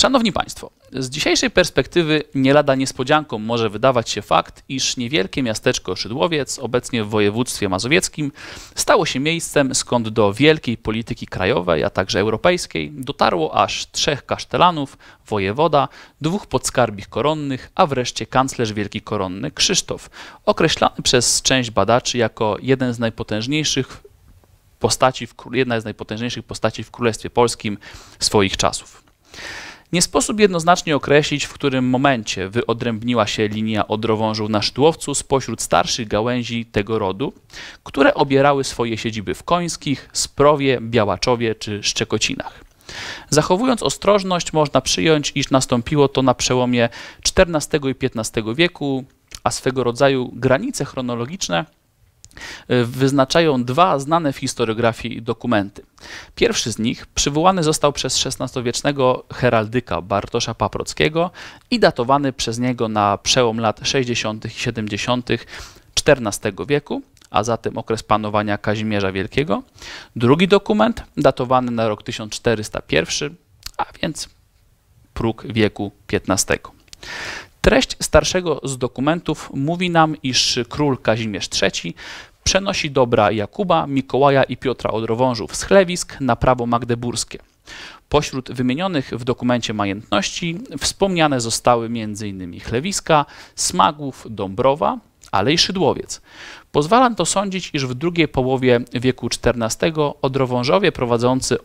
Szanowni Państwo, z dzisiejszej perspektywy nie lada niespodzianką może wydawać się fakt, iż niewielkie miasteczko Szydłowiec, obecnie w województwie mazowieckim, stało się miejscem, skąd do wielkiej polityki krajowej, a także europejskiej dotarło aż trzech kasztelanów, wojewoda, dwóch podskarbich koronnych, a wreszcie kanclerz wielki koronny Krzysztof, określany przez część badaczy jako jeden z najpotężniejszych postaci, w, jedna z najpotężniejszych postaci w Królestwie Polskim swoich czasów. Nie sposób jednoznacznie określić, w którym momencie wyodrębniła się linia odrowążu na Szydłowcu spośród starszych gałęzi tego rodu, które obierały swoje siedziby w Końskich, Sprowie, Białaczowie czy Szczekocinach. Zachowując ostrożność, można przyjąć, iż nastąpiło to na przełomie XIV i XV wieku, a swego rodzaju granice chronologiczne – E, wyznaczają dwa znane w historiografii dokumenty. Pierwszy z nich przywołany został przez XVI-wiecznego heraldyka Bartosza Paprockiego i datowany przez niego na przełom lat 60. i 70. XIV wieku, a zatem okres panowania Kazimierza Wielkiego. Drugi dokument datowany na rok 1401, a więc próg wieku XV. Treść starszego z dokumentów mówi nam, iż król Kazimierz III przenosi dobra Jakuba, Mikołaja i Piotra od Rowążów z chlewisk na prawo magdeburskie. Pośród wymienionych w dokumencie majętności wspomniane zostały m.in. chlewiska, smagów, Dąbrowa, ale i Szydłowiec. Pozwala to sądzić, iż w drugiej połowie wieku XIV odrowążowie prowadzący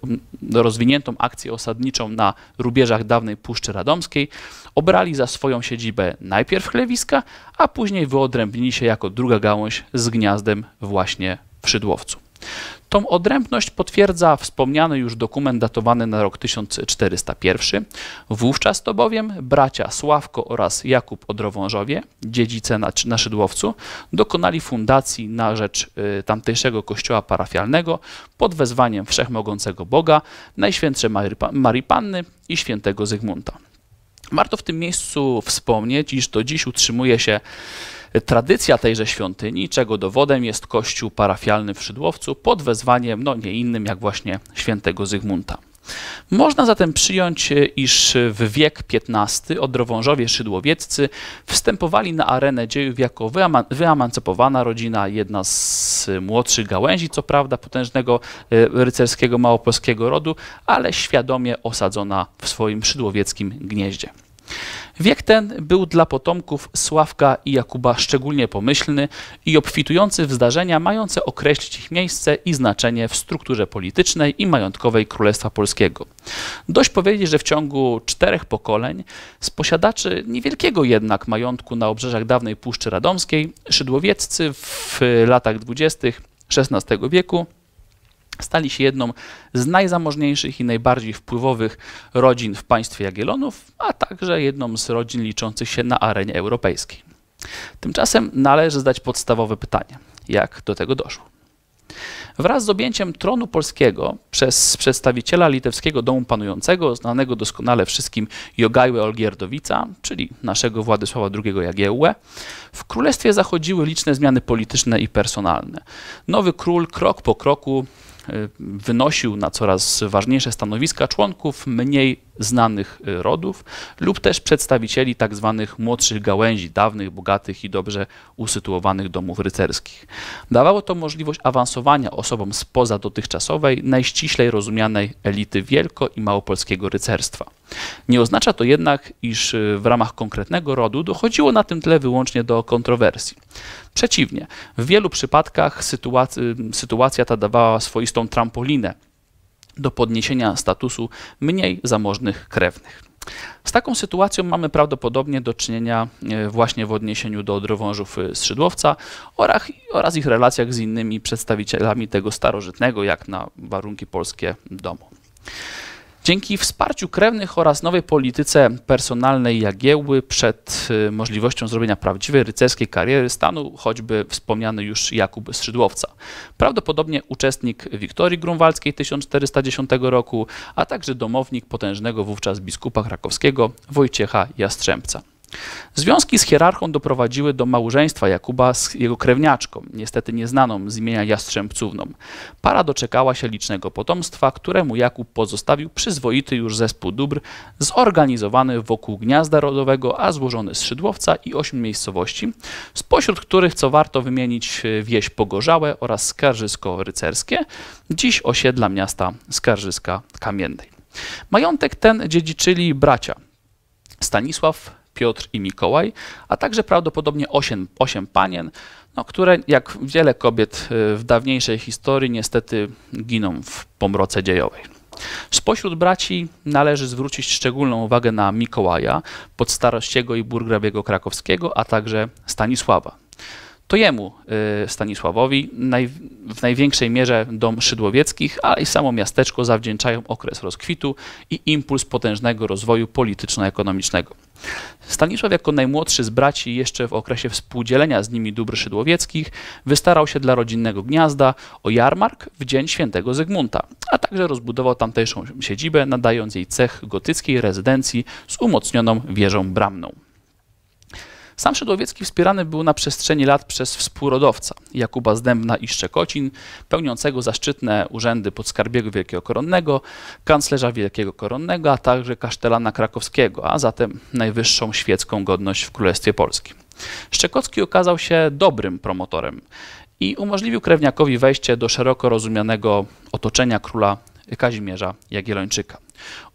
rozwiniętą akcję osadniczą na rubieżach dawnej Puszczy Radomskiej obrali za swoją siedzibę najpierw chlewiska, a później wyodrębnili się jako druga gałąź z gniazdem właśnie w Szydłowcu. Tą odrębność potwierdza wspomniany już dokument datowany na rok 1401. Wówczas to bowiem bracia Sławko oraz Jakub Odrowążowie, dziedzice na, na Szydłowcu, dokonali fundacji na rzecz y, tamtejszego kościoła parafialnego pod wezwaniem Wszechmogącego Boga, Najświętszej Marii, Marii Panny i Świętego Zygmunta. Warto w tym miejscu wspomnieć, iż do dziś utrzymuje się Tradycja tejże świątyni, czego dowodem jest kościół parafialny w Szydłowcu pod wezwaniem no nie innym jak właśnie świętego Zygmunta. Można zatem przyjąć, e, iż w wiek XV odrowążowie szydłowieccy wstępowali na arenę dziejów jako wyemancypowana rodzina, jedna z młodszych gałęzi, co prawda potężnego e, rycerskiego małopolskiego rodu, ale świadomie osadzona w swoim szydłowieckim gnieździe. Wiek ten był dla potomków Sławka i Jakuba szczególnie pomyślny i obfitujący w zdarzenia mające określić ich miejsce i znaczenie w strukturze politycznej i majątkowej Królestwa Polskiego. Dość powiedzieć, że w ciągu czterech pokoleń z posiadaczy niewielkiego jednak majątku na obrzeżach dawnej Puszczy Radomskiej, szydłowieccy w latach dwudziestych XVI wieku stali się jedną z najzamożniejszych i najbardziej wpływowych rodzin w państwie Jagiellonów, a także jedną z rodzin liczących się na arenie europejskiej. Tymczasem należy zdać podstawowe pytanie: jak do tego doszło? Wraz z objęciem tronu polskiego przez przedstawiciela litewskiego domu panującego, znanego doskonale wszystkim Jogajłę Olgierdowica, czyli naszego Władysława II Jagiełłę, w królestwie zachodziły liczne zmiany polityczne i personalne. Nowy król krok po kroku Y, wynosił na coraz ważniejsze stanowiska członków mniej znanych rodów lub też przedstawicieli tzw. Tak młodszych gałęzi, dawnych, bogatych i dobrze usytuowanych domów rycerskich. Dawało to możliwość awansowania osobom spoza dotychczasowej, najściślej rozumianej elity wielko- i małopolskiego rycerstwa. Nie oznacza to jednak, iż y, w ramach konkretnego rodu dochodziło na tym tle wyłącznie do kontrowersji. Przeciwnie, w wielu przypadkach sytuacja, y, sytuacja ta dawała swoistą trampolinę do podniesienia statusu mniej zamożnych krewnych. Z taką sytuacją mamy prawdopodobnie do czynienia y, właśnie w odniesieniu do drowążów z Szydłowca oraz ich relacjach z innymi przedstawicielami tego starożytnego, jak na warunki polskie, domu. Dzięki wsparciu krewnych oraz nowej polityce personalnej Jagiełły przed y, możliwością zrobienia prawdziwej rycerskiej kariery stanu choćby wspomniany już Jakub Skrzydłowca. Prawdopodobnie uczestnik Wiktorii Grunwaldzkiej 1410 roku, a także domownik potężnego wówczas biskupa krakowskiego Wojciecha Jastrzębca. Związki z hierarchą doprowadziły do małżeństwa Jakuba z jego krewniaczką, niestety nieznaną z imienia Jastrzębcówną. Para doczekała się licznego potomstwa, któremu Jakub pozostawił przyzwoity już zespół dóbr, zorganizowany wokół gniazda rodowego, a złożony z Szydłowca i ośmiu miejscowości, spośród których co warto wymienić wieś Pogorzałe oraz Skarżysko Rycerskie, dziś osiedla miasta Skarżyska Kamiennej. Majątek ten dziedziczyli bracia Stanisław Piotr i Mikołaj, a także prawdopodobnie osiem, osiem panien, no, które jak wiele kobiet y, w dawniejszej historii niestety giną w pomroce dziejowej. Spośród braci należy zwrócić szczególną uwagę na Mikołaja, podstarościego i burgrabiego krakowskiego, a także Stanisława to jemu y, Stanisławowi naj, w największej mierze dom Szydłowieckich, ale i samo miasteczko zawdzięczają okres rozkwitu i impuls potężnego rozwoju polityczno-ekonomicznego. Stanisław jako najmłodszy z braci jeszcze w okresie współdzielenia z nimi dóbr szydłowieckich wystarał się dla rodzinnego gniazda o jarmark w dzień świętego Zygmunta, a także rozbudował tamtejszą siedzibę, nadając jej cech gotyckiej rezydencji z umocnioną wieżą bramną. Sam Szydłowiecki wspierany był na przestrzeni lat przez współrodowca Jakuba Zdębna i Szczekocin, pełniącego zaszczytne urzędy podskarbiego Wielkiego Koronnego, kanclerza Wielkiego Koronnego, a także kasztelana krakowskiego, a zatem najwyższą świecką godność w Królestwie Polskim. Szczekocki okazał się dobrym promotorem i umożliwił krewniakowi wejście do szeroko rozumianego otoczenia króla Kazimierza Jagiellończyka.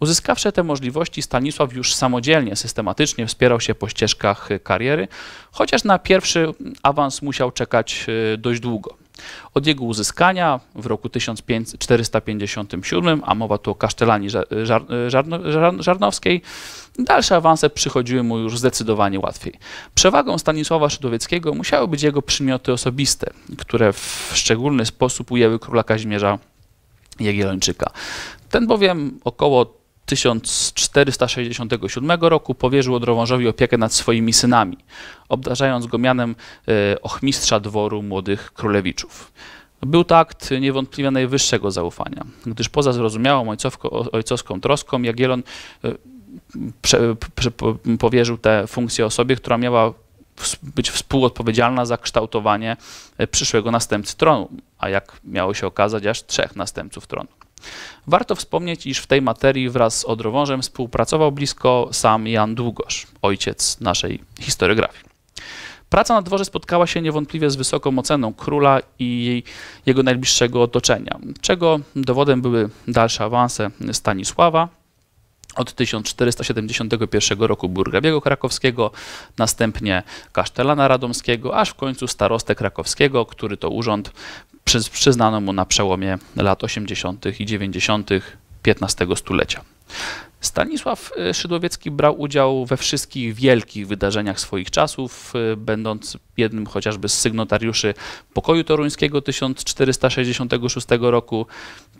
Uzyskawszy te możliwości, Stanisław już samodzielnie, systematycznie wspierał się po ścieżkach kariery, chociaż na pierwszy awans musiał czekać e, dość długo. Od jego uzyskania w roku 1457, a mowa tu o kasztelanii żar, żar, żar, żarnowskiej, dalsze awanse przychodziły mu już zdecydowanie łatwiej. Przewagą Stanisława Szydowieckiego musiały być jego przymioty osobiste, które w szczególny sposób ujęły króla Kazimierza Jagiellończyka. Ten bowiem około 1467 roku powierzył Odrowążowi opiekę nad swoimi synami, obdarzając go mianem e, ochmistrza dworu młodych królewiczów. Był to akt niewątpliwie najwyższego zaufania, gdyż poza zrozumiałą ojcowską troską Jagielon e, powierzył tę funkcję osobie, która miała być współodpowiedzialna za kształtowanie e, przyszłego następcy tronu, a jak miało się okazać, aż trzech następców tronu. Warto wspomnieć, iż w tej materii wraz z Odrowążem współpracował blisko sam Jan Długosz, ojciec naszej historiografii. Praca na dworze spotkała się niewątpliwie z wysoką oceną króla i jej, jego najbliższego otoczenia, czego dowodem były dalsze awanse Stanisława, od 1471 roku Burgrabiego Krakowskiego, następnie Kasztelana Radomskiego, aż w końcu starostę krakowskiego, który to urząd przyznano mu na przełomie lat 80. i 90. XV stulecia. Stanisław y, Szydłowiecki brał udział we wszystkich wielkich wydarzeniach swoich czasów, y, będąc jednym chociażby z sygnatariuszy pokoju toruńskiego 1466 roku,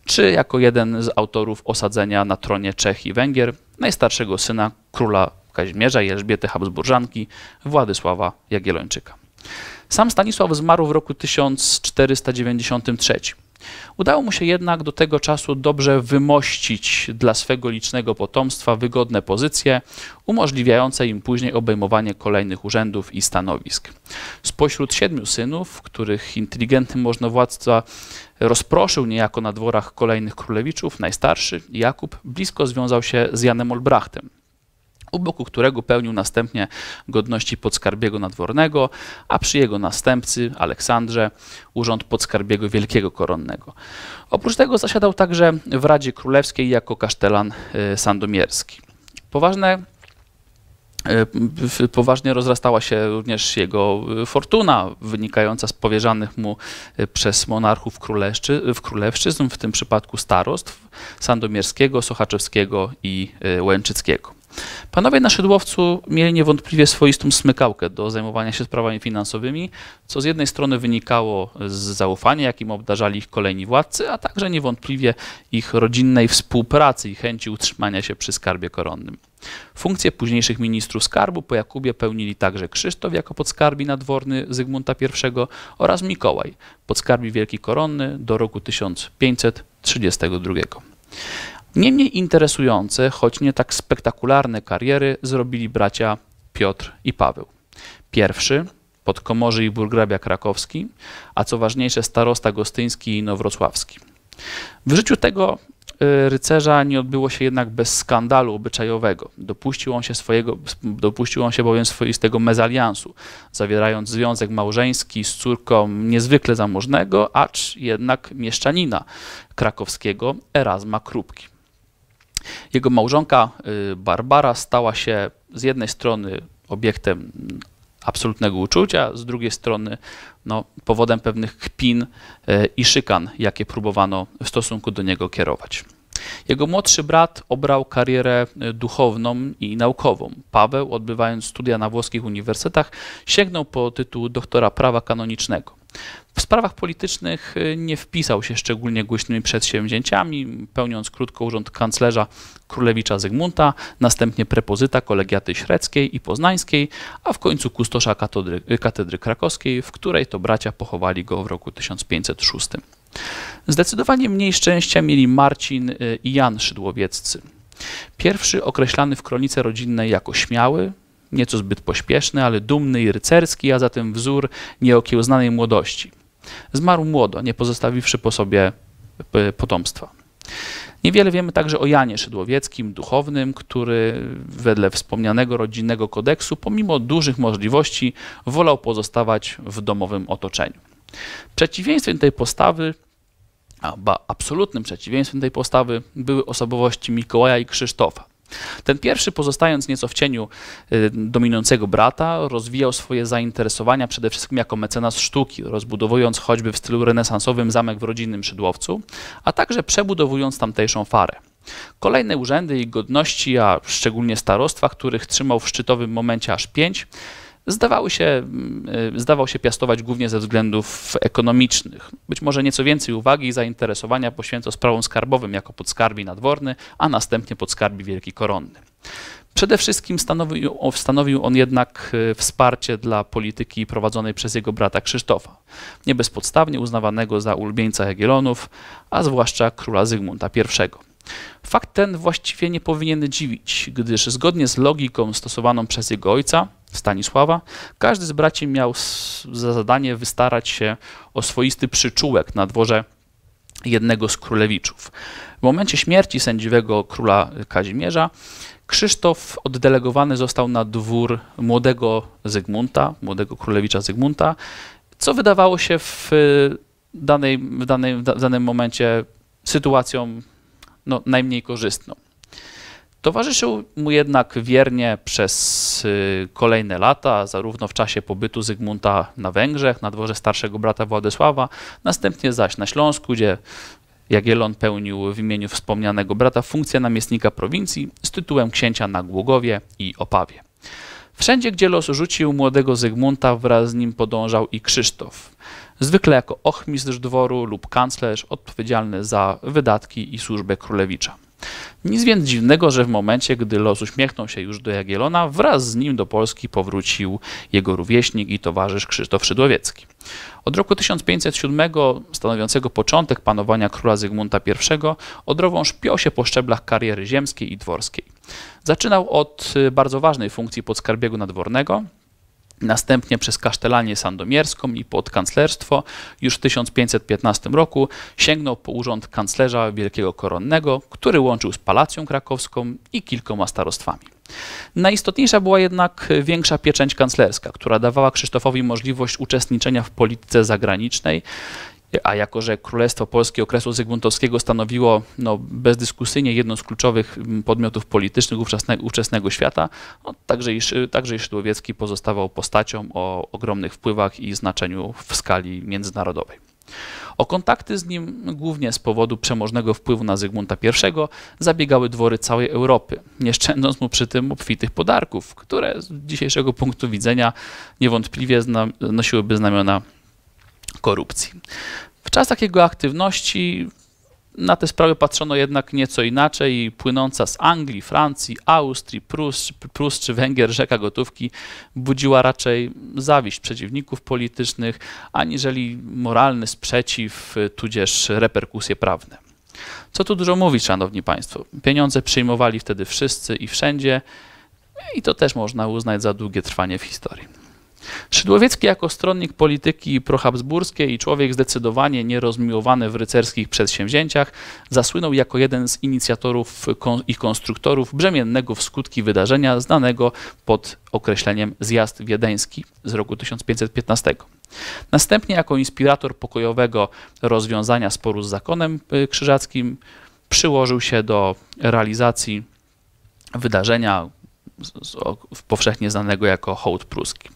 czy jako jeden z autorów osadzenia na tronie Czech i Węgier najstarszego syna króla Kazimierza i Elżbiety Habsburżanki Władysława Jagiellończyka. Sam Stanisław zmarł w roku 1493. Udało mu się jednak do tego czasu dobrze wymościć dla swego licznego potomstwa wygodne pozycje, umożliwiające im później obejmowanie kolejnych urzędów i stanowisk. Spośród siedmiu synów, których inteligentny możnowładca rozproszył niejako na dworach kolejnych królewiczów, najstarszy, Jakub, blisko związał się z Janem Olbrachtem u boku którego pełnił następnie godności podskarbiego nadwornego, a przy jego następcy, Aleksandrze, urząd podskarbiego wielkiego koronnego. Oprócz tego zasiadał także w Radzie Królewskiej jako kasztelan y, sandomierski. Poważne y, Poważnie rozrastała się również jego fortuna, wynikająca z powierzanych mu y, przez monarchów w królewszczyzn, w tym przypadku starostw sandomierskiego, sochaczewskiego i łęczyckiego. Panowie na Szydłowcu mieli niewątpliwie swoistą smykałkę do zajmowania się sprawami finansowymi, co z jednej strony wynikało z zaufania, jakim obdarzali ich kolejni władcy, a także niewątpliwie ich rodzinnej współpracy i chęci utrzymania się przy skarbie koronnym. Funkcje późniejszych ministrów skarbu po Jakubie pełnili także Krzysztof jako podskarbi nadworny Zygmunta I oraz Mikołaj, podskarbi wielki koronny do roku 1532. Niemniej interesujące, choć nie tak spektakularne kariery zrobili bracia Piotr i Paweł. Pierwszy podkomorzy i burgrabia krakowski, a co ważniejsze starosta gostyński i nowrocławski. W życiu tego y, rycerza nie odbyło się jednak bez skandalu obyczajowego. Dopuścił on się, swojego, dopuścił on się bowiem swoistego mezaliansu, zawierając związek małżeński z córką niezwykle zamożnego, acz jednak mieszczanina krakowskiego Erasma Krupki. Jego małżonka y, Barbara stała się z jednej strony obiektem absolutnego uczucia, z drugiej strony no, powodem pewnych kpin y, i szykan, jakie próbowano w stosunku do niego kierować. Jego młodszy brat obrał karierę y, duchowną i naukową. Paweł, odbywając studia na włoskich uniwersytetach, sięgnął po tytuł doktora prawa kanonicznego. W sprawach politycznych y, nie wpisał się szczególnie głośnymi przedsięwzięciami, pełniąc krótko urząd kanclerza królewicza Zygmunta, następnie prepozyta kolegiaty średzkiej i poznańskiej, a w końcu kustosza katedry, katedry krakowskiej, w której to bracia pochowali go w roku 1506. Zdecydowanie mniej szczęścia mieli Marcin y, i Jan Szydłowieccy. Pierwszy określany w kronice rodzinnej jako śmiały, nieco zbyt pośpieszny, ale dumny i rycerski, a zatem wzór nieokiełznanej młodości. Zmarł młodo, nie pozostawiwszy po sobie e, potomstwa. Niewiele wiemy także o Janie Szydłowieckim, duchownym, który wedle wspomnianego rodzinnego kodeksu, pomimo dużych możliwości, wolał pozostawać w domowym otoczeniu. Przeciwieństwem tej postawy, a absolutnym przeciwieństwem tej postawy, były osobowości Mikołaja i Krzysztofa. Ten pierwszy, pozostając nieco w cieniu y, dominującego brata, rozwijał swoje zainteresowania przede wszystkim jako mecenas sztuki, rozbudowując choćby w stylu renesansowym zamek w rodzinnym Szydłowcu, a także przebudowując tamtejszą farę. Kolejne urzędy i godności, a szczególnie starostwa, których trzymał w szczytowym momencie aż pięć, zdawały się, y, zdawał się piastować głównie ze względów ekonomicznych. Być może nieco więcej uwagi i zainteresowania poświęcał sprawom skarbowym jako podskarbi nadworny, a następnie podskarbi wielki koronny. Przede wszystkim stanowił, stanowił, on jednak y, wsparcie dla polityki prowadzonej przez jego brata Krzysztofa, nie bezpodstawnie uznawanego za ulubieńca Jagiellonów, a zwłaszcza króla Zygmunta I. Fakt ten właściwie nie powinien dziwić, gdyż zgodnie z logiką stosowaną przez jego ojca, Stanisława. Każdy z braci miał za zadanie wystarać się o swoisty przyczółek na dworze jednego z królewiczów. W momencie śmierci sędziwego króla Kazimierza Krzysztof oddelegowany został na dwór młodego Zygmunta, młodego królewicza Zygmunta, co wydawało się w, danej, w, danej, w danym momencie sytuacją no, najmniej korzystną. Towarzyszył mu jednak wiernie przez y, kolejne lata, zarówno w czasie pobytu Zygmunta na Węgrzech, na dworze starszego brata Władysława, następnie zaś na Śląsku, gdzie Jagielon pełnił w imieniu wspomnianego brata funkcję namiestnika prowincji z tytułem księcia na Głogowie i Opawie. Wszędzie, gdzie los rzucił młodego Zygmunta, wraz z nim podążał i Krzysztof. Zwykle jako ochmistrz dworu lub kanclerz odpowiedzialny za wydatki i służbę królewicza. Nic więc dziwnego, że w momencie, gdy los uśmiechnął się już do Jagielona, wraz z nim do Polski powrócił jego rówieśnik i towarzysz Krzysztof Szydłowiecki. Od roku 1507, stanowiącego początek panowania króla Zygmunta I, Odrową szpiął się po szczeblach kariery ziemskiej i dworskiej. Zaczynał od y, bardzo ważnej funkcji podskarbiego nadwornego, Następnie przez Kasztelanię Sandomierską i podkanclerstwo już w 1515 roku sięgnął po urząd kanclerza Wielkiego Koronnego, który łączył z Palacją Krakowską i kilkoma starostwami. Najistotniejsza była jednak większa pieczęć kanclerska, która dawała Krzysztofowi możliwość uczestniczenia w polityce zagranicznej a jako że Królestwo Polskie okresu zygmuntowskiego stanowiło no, bezdyskusyjnie jedno z kluczowych podmiotów politycznych ówczesne, ówczesnego świata, no, także, i, także i Szydłowiecki pozostawał postacią o ogromnych wpływach i znaczeniu w skali międzynarodowej. O kontakty z nim, głównie z powodu przemożnego wpływu na Zygmunta I, zabiegały dwory całej Europy, nie szczędząc mu przy tym obfitych podarków, które z dzisiejszego punktu widzenia niewątpliwie nosiłyby znamiona korupcji. W czasach jego aktywności na te sprawy patrzono jednak nieco inaczej i płynąca z Anglii, Francji, Austrii, Prus, Prus czy Węgier rzeka gotówki budziła raczej zawiść przeciwników politycznych, aniżeli moralny sprzeciw, tudzież reperkusje prawne. Co tu dużo mówić, szanowni państwo. Pieniądze przyjmowali wtedy wszyscy i wszędzie i to też można uznać za długie trwanie w historii. Szydłowiecki jako stronnik polityki prohabsburskiej i człowiek zdecydowanie nierozmiłowany w rycerskich przedsięwzięciach zasłynął jako jeden z inicjatorów i konstruktorów brzemiennego w skutki wydarzenia znanego pod określeniem Zjazd Wiedeński z roku 1515. Następnie jako inspirator pokojowego rozwiązania sporu z zakonem y, krzyżackim przyłożył się do realizacji wydarzenia powszechnie znanego jako hołd pruski.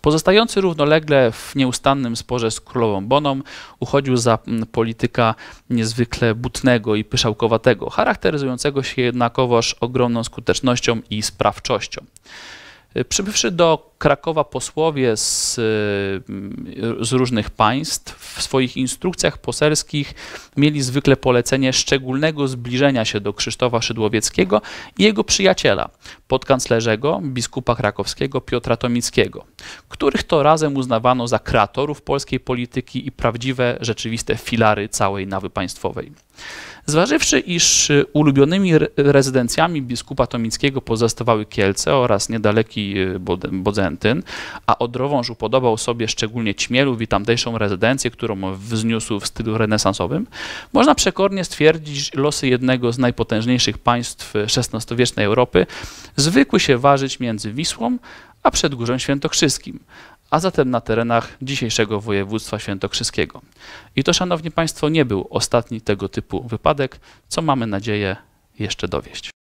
Pozostający równolegle w nieustannym sporze z królową Boną uchodził za polityka niezwykle butnego i pyszałkowatego, charakteryzującego się jednakowoż ogromną skutecznością i sprawczością. Przybywszy do Krakowa posłowie z, z, różnych państw w swoich instrukcjach poselskich mieli zwykle polecenie szczególnego zbliżenia się do Krzysztofa Szydłowieckiego i jego przyjaciela, podkanclerzego, biskupa krakowskiego Piotra Tomickiego, których to razem uznawano za kreatorów polskiej polityki i prawdziwe, rzeczywiste filary całej nawy państwowej. Zważywszy, iż y, ulubionymi rezydencjami biskupa Tomickiego pozostawały Kielce oraz niedaleki y, Bodzentyn, a Odrowąż upodobał sobie szczególnie Ćmielów i tamtejszą rezydencję, którą wzniósł w stylu renesansowym, można przekornie stwierdzić losy jednego z najpotężniejszych państw y, XVI-wiecznej Europy zwykły się ważyć między Wisłą a Przedgórzem Świętokrzyskim, a zatem na terenach dzisiejszego województwa świętokrzyskiego. I to, szanowni państwo, nie był ostatni tego typu wypadek, co mamy nadzieję jeszcze dowieść.